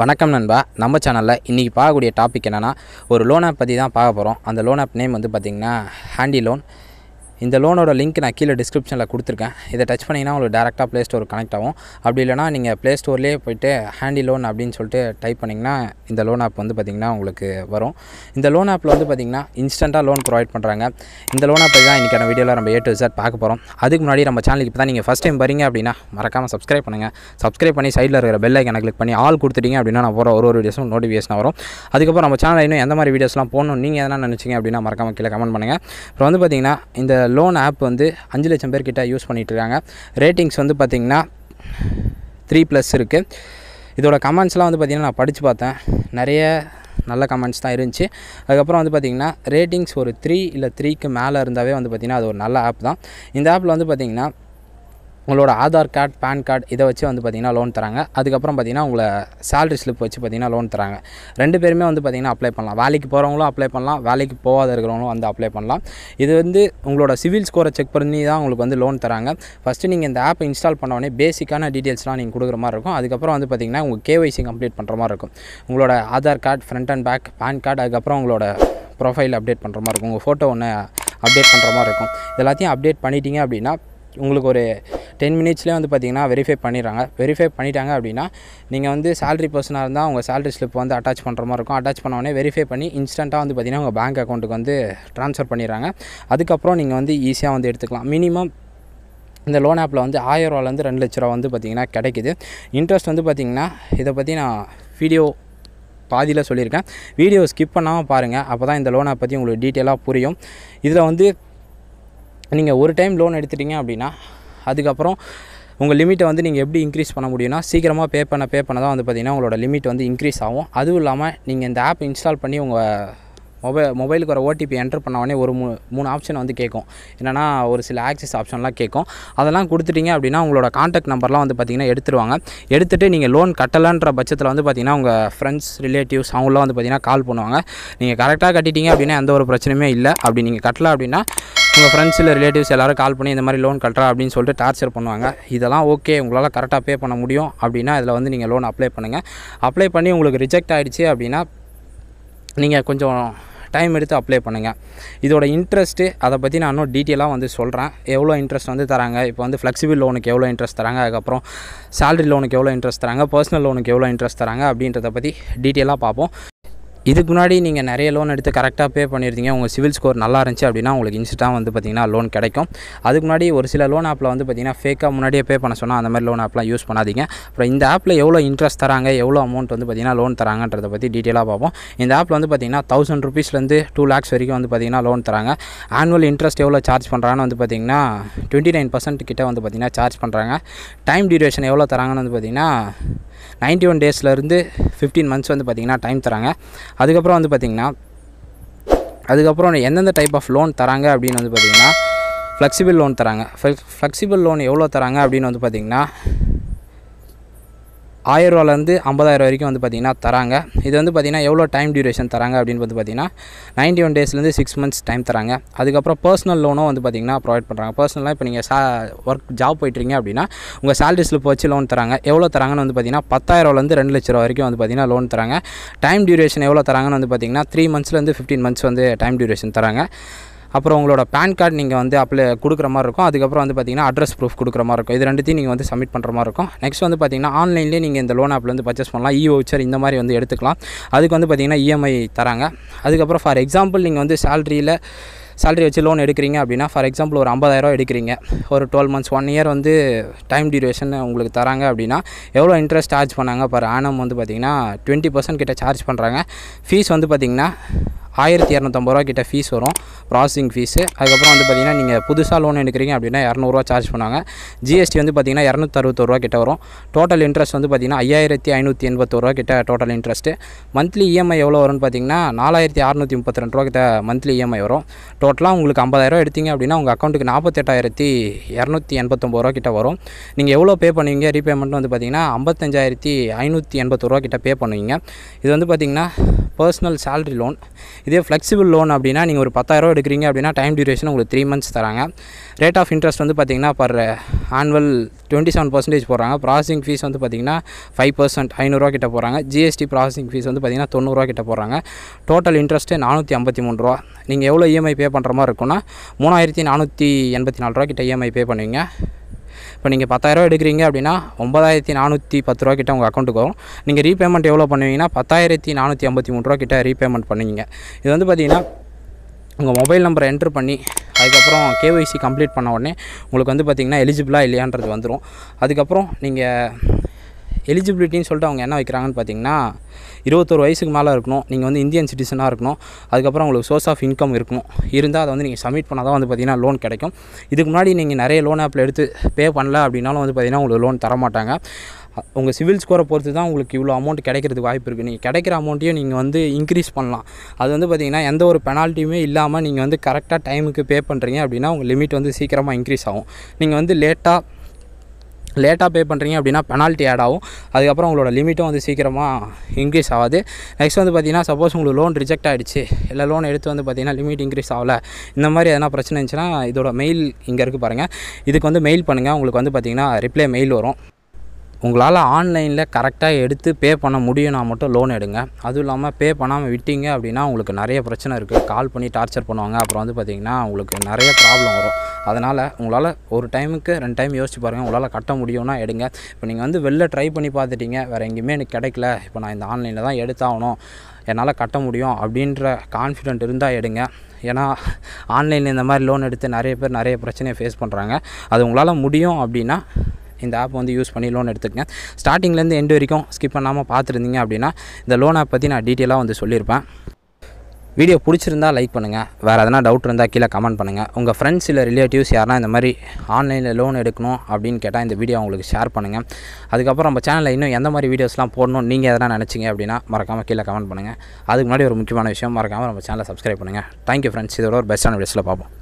வணக்கம் நண்பா நம்ம சேனலில் இன்றைக்கி பார்க்கக்கூடிய டாபிக் என்னென்னா ஒரு லோன் ஆப் பற்றி தான் பார்க்க போகிறோம் அந்த லோன் ஆப் நேம் வந்து பார்த்திங்கன்னா ஹேண்டி லோன் இந்த லோனோட லிங்க் நான் கீழே டிஸ்கிரிப்ஷனில் கொடுத்துருக்கேன் இதை டச் பண்ணிங்கன்னா உங்களுக்கு டேரெக்டாக ப்ளே ஸ்டோர் கனெக்ட் ஆகும் அப்படி இல்லைனா நீங்கள் ப்ளே ஸ்டோர்லேயே போய்ட்டு ஹேண்டி லோன் அப்படின்னு சொல்லிட்டு டைப் பண்ணிங்கன்னா இந்த லோன் ஆப் வந்து பார்த்திங்கன்னா உங்களுக்கு வரும் இந்த லோன் ஆப்பில் வந்து பார்த்திங்கன்னா இன்ஸ்டண்ட்டாக லோன் ப்ரொவைட் பண்ணுறாங்க இந்த லோன் ஆப்பை தான் இன்றைக்கான வீடியோவில் நம்ம ஏ டு விசாட் பார்க்க போகிறோம் அதுக்கு முன்னாடி நம்ம சேனலுக்கு இப்போ தான் நீங்கள் ஃபஸ்ட் டைம் வரீங்க அப்படின்னா மறக்காமல் சப்ஸ்கிரைப் பண்ணுங்கள் சப்ஸ்கிரைப் பண்ணி சைடில் இருக்கிற பெல் ஐக்கனை கிளிக் பண்ணி ஆல் கொடுத்துட்டீங்க அப்படின்னா நான் போகிற ஒரு ஒரு வீடியோஸும் நோட்டிஃபிகேஷன் வரும் அதுக்கப்புறம் நம்ம சேனல் இன்னும் எந்த மாதிரி வீடியோஸ்லாம் போகணும் நீங்கள் எதனா நினச்சிங்க அப்படின்னா மறக்காமல் கீழே கமெண்ட் பண்ணுங்கள் அப்புறம் வந்து பார்த்திங்கன்னா இந்த லோன் ஆப் வந்து அஞ்சு லட்சம் பேர்கிட்ட யூஸ் பண்ணிகிட்ருக்காங்க ரேட்டிங்ஸ் வந்து பார்த்திங்கன்னா த்ரீ ப்ளஸ் இருக்குது இதோட கமெண்ட்ஸ்லாம் வந்து பார்த்திங்கன்னா நான் படித்து பார்த்தேன் நிறைய நல்ல கமெண்ட்ஸ் தான் இருந்துச்சு அதுக்கப்புறம் வந்து பார்த்திங்கன்னா ரேட்டிங்ஸ் ஒரு த்ரீ இல்லை த்ரீக்கு மேலே இருந்தாவே வந்து பார்த்திங்கன்னா அது ஒரு நல்ல ஆப் தான் இந்த ஆப்பில் வந்து பார்த்திங்கன்னா உங்களோட ஆதார் கார்டு பேன் கார்டு இதை வச்சு வந்து பார்த்திங்கன்னா லோன் தராங்க அதுக்கப்புறம் பார்த்திங்கன்னா உங்களை சேலரி ஸ்லிப் வச்சு பார்த்திங்கன்னா லோன் தராங்க ரெண்டு பேருமே வந்து பார்த்திங்கன்னா அப்ளை பண்ணலாம் வேலைக்கு போகிறவங்களும் அப்ளை பண்ணலாம் வேலைக்கு போகாத இருக்கிறவங்களும் வந்து அப்ளை பண்ணலாம் இது வந்து உங்களோட சிவில் ஸ்கோரை செக் பண்ணி தான் உங்களுக்கு வந்து லோன் தராங்க ஃபஸ்ட்டு நீங்கள் இந்த ஆப் இன்ஸ்டால் பண்ணோடனே பேசிக்கான டீட்டெயில்ஸ்லாம் நீங்கள் கொடுக்குற மாதிரி இருக்கும் அதுக்கப்புறம் வந்து பார்த்திங்கன்னா உங்கள் கேஒய்சி கம்ப்ளீட் பண்ணுற மாதிரி இருக்கும் உங்களோட Aadhaar card front and back PAN card அதுக்கப்புறம் உங்களோட ப்ரொஃபைல் அப்டேட் பண்ணுற மாதிரி இருக்கும் உங்கள் ஃபோட்டோ ஒன்று அப்டேட் பண்ணுற மாதிரி இருக்கும் எல்லாத்தையும் அப்டேட் பண்ணிட்டீங்க அப்படின்னா உங்களுக்கு ஒரு டென் மினிட்ஸ்லேயே வந்து பார்த்தீங்கன்னா வெரிஃபை பண்ணிடுறாங்க வெரிஃபை பண்ணிட்டாங்க அப்படின்னா நீங்கள் வந்து சேலரி பர்சனாக இருந்தால் உங்கள் சேலரி ஸ்லிப் வந்து அட்டாச் பண்ணுற மாதிரி இருக்கும் அட்டாச் பண்ண வெரிஃபை பண்ணி இன்ஸ்டண்ட்டாக வந்து பார்த்திங்கன்னா உங்கள் பேங்க் அக்கௌண்ட்டுக்கு வந்து ட்ரான்ஸ்ஃபர் பண்ணிடுறாங்க அதுக்கப்புறம் நீங்கள் வந்து ஈஸியாக வந்து எடுத்துக்கலாம் மினிமம் இந்த லோன் ஆப்பில் வந்து ஆயிரரூவாலேருந்து ரெண்டு லட்ச ரூபா வந்து பார்த்திங்கன்னா கிடைக்கிது இன்ட்ரெஸ்ட் வந்து பார்த்திங்கன்னா இதை பற்றி நான் வீடியோ பாதியில் சொல்லியிருக்கேன் வீடியோ ஸ்கிப் பண்ணாமல் பாருங்கள் அப்போ தான் இந்த லோனை பற்றி உங்களுக்கு டீட்டெயிலாக புரியும் இதில் வந்து நீங்கள் ஒரு டைம் லோன் எடுத்துட்டீங்க அப்படின்னா அதுக்கப்புறம் உங்கள் லிமிட்டை வந்து நீங்கள் எப்படி இன்க்ரீஸ் பண்ண முடியும்னா சீக்கிரமாக பே பண்ண பே பண்ண தான் வந்து பார்த்திங்கன்னா உங்களோட லிமிட் வந்து இன்க்ரீஸ் ஆகும் அதுவும் இல்லாமல் நீங்கள் இந்த ஆப் இன்ஸ்டால் பண்ணி உங்கள் மொபைல் மொபைலுக்கு ஒரு ஓடிபி என்டர் பண்ண உடனே ஒரு மூ மூணு ஆப்ஷன் வந்து கேட்கும் என்னென்னா ஒரு சில ஆக்சஸ் ஆப்ஷன்லாம் கேட்கும் அதெல்லாம் கொடுத்துட்டிங்க அப்படின்னா உங்களோட காண்டாக்ட் நம்பர்லாம் வந்து பார்த்திங்கன்னா எடுத்துருவாங்க எடுத்துகிட்டு நீங்கள் லோன் கட்டலான்ற பட்சத்தில் வந்து பார்த்திங்கன்னா உங்கள் ஃப்ரெண்ட்ஸ் ரிலேட்டிவ்ஸ் அவங்களாம் வந்து பார்த்திங்கன்னா கால் பண்ணுவாங்க நீங்கள் கரெக்டாக கட்டிட்டீங்க அப்படின்னா எந்த ஒரு பிரச்சனையுமே இல்லை அப்படி நீங்கள் கட்டலை அப்படின்னா உங்கள் ஃப்ரெண்ட்ஸ் இல்லை ரிலேட்டிவ்ஸ் எல்லோரும் கால் பண்ணி இந்த மாதிரி லோன் கட்டுறா அப்படின்னு சொல்லிட்டு டார்ச்சர் பண்ணுவாங்க இதெல்லாம் ஓகே உங்களால் கரெக்டாக பே பண்ண முடியும் அப்படின்னா இதில் வந்து நீங்கள் லோன் அப்ளை பண்ணுங்கள் அப்ளை பண்ணி உங்களுக்கு ரிஜெக்ட் ஆகிடுச்சு அப்படின்னா நீங்கள் கொஞ்சம் டைம் எடுத்து அப்ளை பண்ணுங்கள் இதோட இன்ட்ரெஸ்ட்டு அதை பற்றி நான் இன்னும் டீட்டெயிலாக வந்து சொல்கிறேன் எவ்வளோ இன்ட்ரெஸ்ட் வந்து தராங்க இப்போ வந்து ஃப்ளெக்சிபிள் லோனுக்கு எவ்வளோ இன்ட்ரெஸ்ட் தராங்க அதுக்கப்புறம் சேலரி லோனுக்கு எவ்வளோ இன்ட்ரெஸ்ட் தராங்க பர்சனல் லோனுக்கு எவ்வளோ இன்ட்ரெஸ்ட் தராங்க அப்படின்றத பற்றி டீட்டெயிலாக பார்ப்போம் இதுக்கு முன்னாடி நீங்கள் நிறைய லோன் எடுத்து கரெக்டாக பே பண்ணியிருந்தீங்க உங்கள் சிவில் ஸ்கோர் நல்லா இருந்துச்சு அப்படின்னா உங்களுக்கு இன்ஸ்டாக வந்து பார்த்திங்கன்னா லோன் கிடைக்கும் அதுக்கு முன்னாடி ஒரு சில லோன் ஆப்பில் வந்து பார்த்திங்கன்னா ஃபேக்காக முன்னாடியே பே பண்ண சொன்னால் அந்த மாதிரி லோன் ஆப்லாம் யூஸ் பண்ணாதீங்க அப்புறம் இந்த ஆப்பில் எவ்வளோ இன்ட்ரெஸ்ட் தராங்க எவ்வளோ அமௌண்ட் வந்து பார்த்திங்கன்னா லோன் தராங்கன்றதை பற்றி டீட்டெயிலாக பார்ப்போம் இந்த ஆப்பில் வந்து பார்த்திங்கன்னா தௌசண்ட் ருபீஸ்லேருந்து டூ லேக்ஸ் வரைக்கும் வந்து பார்த்திங்கன்னா லோன் தராங்க ஆனுவல் இன்ட்ரெஸ்ட் எவ்வளோ சார்ஜ் பண்ணுறாங்கன்னு வந்து பார்த்திங்கன்னா டுவெண்ட்டி நைன் பர்சன்ட் கிட்டே வந்து பார்த்திங்கன்னா சார்ஜ் பண்ணுறாங்க டைம் டியூரேஷன் எவ்வளோ தராங்கன்னு வந்து பார்த்திங்கன்னா நைன்ட்டி ஒன் டேஸ்லேருந்து ஃபிஃப்டீன் மந்த்ஸ் வந்து பார்த்திங்கன்னா டைம் தராங்க அதுக்கப்புறம் வந்து பார்த்திங்கன்னா அதுக்கப்புறம் எந்தெந்த டைப் ஆஃப் லோன் தராங்க அப்படின்னு வந்து பார்த்திங்கன்னா ஃப்ளெக்சிபிள் லோன் தராங்க ஃப்ளெக்சிபிள் லோன் எவ்வளோ தராங்க அப்படின்னு வந்து பார்த்திங்கன்னா ஆயிரரூவாலேருந்து ஐம்பதாயிரம் வரைக்கும் வந்து பார்த்திங்கன்னா தராங்க இது வந்து பார்த்திங்கன்னா எவ்வளோ டைம் டியூரேஷன் தராங்க அப்படின்னு வந்து பார்த்திங்கன்னா நைன்டி ஒன் டேஸ்லேருந்து சிக்ஸ் மந்த்ஸ் டைம் தராங்க அதுக்கப்புறம் பர்சனல் லோனும் வந்து பார்த்திங்கன்னா ப்ரொவைட் பண்ணுறாங்க பர்சனலாக இப்போ நீங்கள் சா ஒர்க் ஜாப் போயிட்டுருங்க அப்படின்னா உங்கள் சேலரி ஸ்லிப் வச்சு லோன் தராங்க எவ்வளோ தராங்கன்னு வந்து பார்த்திங்கன்னா பத்தாயிரூவாலேருந்து ரெண்டு லட்ச ரூபா வரைக்கும் வந்து பார்த்திங்கன்னா லோன் தராங்க டைம் டியூரேஷன் எவ்வளோ தராங்கன்னு வந்து பார்த்திங்கன்னா த்ரீ மந்த்ஸ்லேருந்து ஃபிஃப்டீன் மந்த்ஸ் வந்து டைம் டியூரேஷன் தராங்க அப்புறம் உங்களோட பேன் கார்டு நீங்கள் வந்து அப்ளை கொடுக்குற மாதிரி இருக்கும் அதுக்கப்புறம் வந்து பார்த்திங்கன்னா அட்ரஸ் ப்ரூஃப் கொடுக்குற மாதிரி இருக்கும் இது ரெண்டுத்தையும் நீங்கள் வந்து சப்மிட் பண்ணுற மாதிரி இருக்கும் நெக்ஸ்ட் வந்து பார்த்திங்கன்னா ஆன்லைன்லேயே நீங்கள் இந்த லோன் ஆப்பில் வந்து பர்ச்சேஸ் பண்ணலாம் இ வவுச்சர் இந்த மாதிரி வந்து எடுத்துக்கலாம் அதுக்கு வந்து பார்த்திங்கன்னா இஎம்ஐ e தராங்க அதுக்கப்புறம் ஃபார் எக்ஸாம்பிள் நீங்கள் வந்து சேலரியில் சேலரி வச்சு லோன் எடுக்கிறீங்க அப்படின்னா ஃபார் எக்ஸாம்பிள் ஒரு ஐம்பதாயிரரூவா எடுக்கிறீங்க ஒரு டுவெல் மந்த்ஸ் ஒன் இயர் வந்து டைம் டியூரேஷன் உங்களுக்கு தராங்க அப்படின்னா எவ்வளோ இன்ட்ரெஸ்ட் சார்ஜ் பண்ணாங்க பர் ஆனம் வந்து பார்த்திங்கன்னா டுவெண்ட்டி பர்சன்ட் கிட்ட சார்ஜ் பண்ணுறாங்க ஃபீஸ் வந்து பார்த்திங்கன்னா ஆயிரத்தி இரநூத்தம்பது ரூபா கிட்ட ஃபீஸ் வரும் ப்ராசஸிங் ஃபீஸு அதுக்கப்புறம் வந்து பார்த்திங்கன்னா நீங்கள் புதுசாக லோன் எடுக்கிறீங்க அப்படின்னா இரநூறுவா சார்ஜ் பண்ணுவாங்க ஜிஎஸ்டி வந்து பார்த்திங்கன்னா இரநூத்தறுபத்தொருவா கிட்ட வரும் டோட்டல் இன்ட்ரெஸ்ட் வந்து பார்த்திங்கன்னா ஐயாயிரத்தி ஐநூற்றி ரூபா கிட்ட டோட்டல் இன்ட்ரெஸ்ட்டு மந்த்லி இஎம்ஐ எவ்வளோ வரும்னு பார்த்திங்கன்னா நாலாயிரத்தி அறநூற்றி முப்பத்தி ரெண்டு ரூபா கிட்ட மந்த்லி இஎம்ஐ வரும் டோட்டலாக உங்களுக்கு ஐம்பதாயிரரூவா எடுத்தீங்க அப்படின்னா உங்கள் அக்கௌண்ட்டுக்கு நாற்பத்தெட்டாயிரத்தி இரநூத்தி எண்பத்தொம்பது ரூபா கிட்ட வரும் நீங்கள் எவ்வளோ பே பண்ணுவீங்க ரீபேமெண்ட் வந்து பார்த்திங்கன்னா ஐம்பத்தஞ்சாயிரத்தி ஐநூற்றி எண்பத்தொருவா கிட்ட பே பண்ணுவீங்க இது வந்து பார்த்திங்கன்னா பர்சனல் சேலரி லோன் இதே ஃப்ளெக்சிபிள் லோன் அப்படின்னா நீங்கள் ஒரு பத்தாயிரம் எடுக்கிறீங்க அப்படின்னா டைம் டியூரேஷன் உங்களுக்கு த்ரீ மந்த்ஸ் தராங்க ரேட் ஆஃப் இன்ட்ரெஸ்ட் வந்து பார்த்திங்கன்னா per annual twenty seven percentage போடுறாங்க ப்ராசஸிங் ஃபீஸ் வந்து பார்த்திங்கன்னா ஃபைவ் பர்சன்ட் ஐநூறுரூவா கிட்ட போகிறாங்க ஜிஎஸ்டி ப்ராசஸிங் ஃபீஸ் வந்து பார்த்திங்கன்னா தொண்ணூறுரூவா கிட்ட போகிறாங்க டோட்டல் இன்ட்ரெஸ்ட்டு நானூற்றி ஐம்பத்தி மூணு ரூபா நீங்கள் எவ்வளோ இஎம்ஐ e பே பண்ணுற மாதிரி இருக்குன்னா மூணாயிரத்தி நானூற்றி எண்பத்தி நாலு ரூபா கிட்ட இஎம்ஐ e பே பண்ணுவீங்க இப்போ நீங்கள் பத்தாயிரரூவா எடுக்கிறீங்க அப்படின்னா ஒன்பதாயிரத்தி நானூற்றி பத்து ரூபா கிட்ட உங்கள் அக்கௌண்ட்டுக்கு வரும் நீங்கள் ரீபேமெண்ட் எவ்வளோ பண்ணுவீங்கன்னா பத்தாயிரத்தி நானூற்றி ஐம்பத்தி மூணு ரூபா கிட்ட ரீபேமெண்ட் பண்ணுவீங்க இது வந்து பார்த்திங்கன்னா உங்கள் மொபைல் நம்பரை என்ட்ரு பண்ணி அதுக்கப்புறம் கேஒய்சி கம்ப்ளீட் பண்ண உடனே உங்களுக்கு வந்து பார்த்திங்கன்னா எலிஜிபிளாக இல்லையான்றது வந்துடும் அதுக்கப்புறம் நீங்கள் எலிஜிபிலிட்டின்னு சொல்லிட்டு அவங்க என்ன வைக்கிறாங்கன்னு பார்த்தீங்கன்னா இருபத்தோரு வயசுக்கு மேலே இருக்கணும் நீங்கள் வந்து இந்தியன் சிட்டிசனாக இருக்கணும் அதுக்கப்புறம் உங்களுக்கு சோர்ஸ் ஆஃப் இன்கம் இருக்கணும் இருந்தால் அதை வந்து நீங்கள் சப்மிட் பண்ணால் தான் வந்து பார்த்திங்கன்னா லோன் கிடைக்கும் இதுக்கு முன்னாடி நீங்கள் நிறைய லோன் ஆப்பில் எடுத்து பே பண்ணல அப்படின்னாலும் வந்து பார்த்திங்கன்னா உங்களுக்கு லோன் தர மாட்டாங்க உங்கள் சிவில் ஸ்கோரை பொறுத்து தான் உங்களுக்கு இவ்வளோ அமௌண்ட் கிடைக்கிறதுக்கு வாய்ப்பு இருக்குது நீங்கள் கிடைக்கிற அமௌண்ட்டையும் நீங்கள் வந்து இன்க்ரீஸ் பண்ணலாம் அது வந்து பார்த்திங்கன்னா எந்த ஒரு பெனால்ட்டியுமே இல்லாமல் நீங்கள் வந்து கரெக்டாக டைமுக்கு பே பண்ணுறீங்க அப்படின்னா உங்கள் லிமிட் வந்து சீக்கிரமாக இன்க்ரீஸ் ஆகும் நீங்கள் வந்து லேட்டாக லேட்டாக பே பண்ணுறீங்க அப்படின்னா பெனால்ட்டி ஆட் ஆகும் அதுக்கப்புறம் உங்களோட லிமிட்டும் வந்து சீக்கிரமாக இன்க்ரீஸ் ஆகாது நெக்ஸ்ட் வந்து பார்த்தீங்கன்னா சப்போஸ் உங்களுக்கு லோன் ரிஜெக்ட் ஆகிடுச்சு இல்லை லோன் எடுத்து வந்து பார்த்திங்கன்னா லிமிட் இன்க்ரீஸ் ஆகலை இந்த மாதிரி எதனா பிரச்சனை இருந்துச்சுன்னா இதோட மெயில் இங்கே இருக்குது பாருங்கள் இதுக்கு வந்து மெயில் பண்ணுங்கள் உங்களுக்கு வந்து பார்த்திங்கன்னா ரிப்ளை மெயில் வரும் உங்களால் ஆன்லைனில் கரெக்டாக எடுத்து பே பண்ண முடியும்னா மட்டும் லோன் எடுங்க அதுவும் இல்லாமல் பே பண்ணாமல் விட்டீங்க அப்படின்னா உங்களுக்கு நிறைய பிரச்சனை இருக்குது கால் பண்ணி டார்ச்சர் பண்ணுவாங்க அப்புறம் வந்து பார்த்திங்கன்னா உங்களுக்கு நிறைய ப்ராப்ளம் வரும் அதனால் உங்களால் ஒரு டைமுக்கு ரெண்டு டைம் யோசிச்சு பாருங்கள் உங்களால் கட்ட முடியும்னா எடுங்க இப்போ நீங்கள் வந்து வெளில ட்ரை பண்ணி பார்த்துட்டீங்க வேறு எங்கேயுமே எனக்கு கிடைக்கல இப்போ நான் இந்த ஆன்லைனில் தான் எடுத்தாகணும் என்னால் கட்ட முடியும் அப்படின்ற கான்ஃபிடென்ட் இருந்தால் எடுங்க ஏன்னா ஆன்லைனில் இந்த மாதிரி லோன் எடுத்து நிறைய பேர் நிறைய பிரச்சனையை ஃபேஸ் பண்ணுறாங்க அது உங்களால் முடியும் அப்படின்னா இந்த ஆப் வந்து யூஸ் பண்ணி லோன் எடுத்துக்கங்க ஸ்டார்டிங்லேருந்து எண்டு வரைக்கும் ஸ்கிப் பண்ணாமல் பார்த்துருந்தீங்க அப்படின்னா இந்த லோன் ஆப் பற்றி நான் டீட்டெயிலாக வந்து சொல்லியிருப்பேன் வீடியோ பிடிச்சிருந்தால் லைக் பண்ணுங்கள் வேறு எதனா டவுட் இருந்தால் கீழே கமெண்ட் பண்ணுங்கள் உங்கள் ஃப்ரெண்ட்ஸ் இல்லை ரிலேட்டிவ்ஸ் யாருனா இந்த மாதிரி ஆன்லைனில் லோன் எடுக்கணும் அப்படின்னு கேட்டால் இந்த வீடியோ அவங்களுக்கு ஷேர் பண்ணுங்கள் அதுக்கப்புறம் நம்ம சேனலில் இன்னும் எந்த மாதிரி வீடியோஸ்லாம் போடணும் நீங்கள் எதனா நினச்சிங்க அப்படின்னா மறக்காமல் கீழே கமெண்ட் பண்ணுங்கள் அதுக்கு முன்னாடி ஒரு முக்கியமான விஷயம் மறக்காமல் நம்ம சேனலை சப்ஸ்கிரைப் பண்ணுங்கள் தேங்க்யூ ஃப்ரெண்ட்ஸ் இதோட ஒரு பெஸ்ட்டான வீடியோஸில் பார்ப்போம்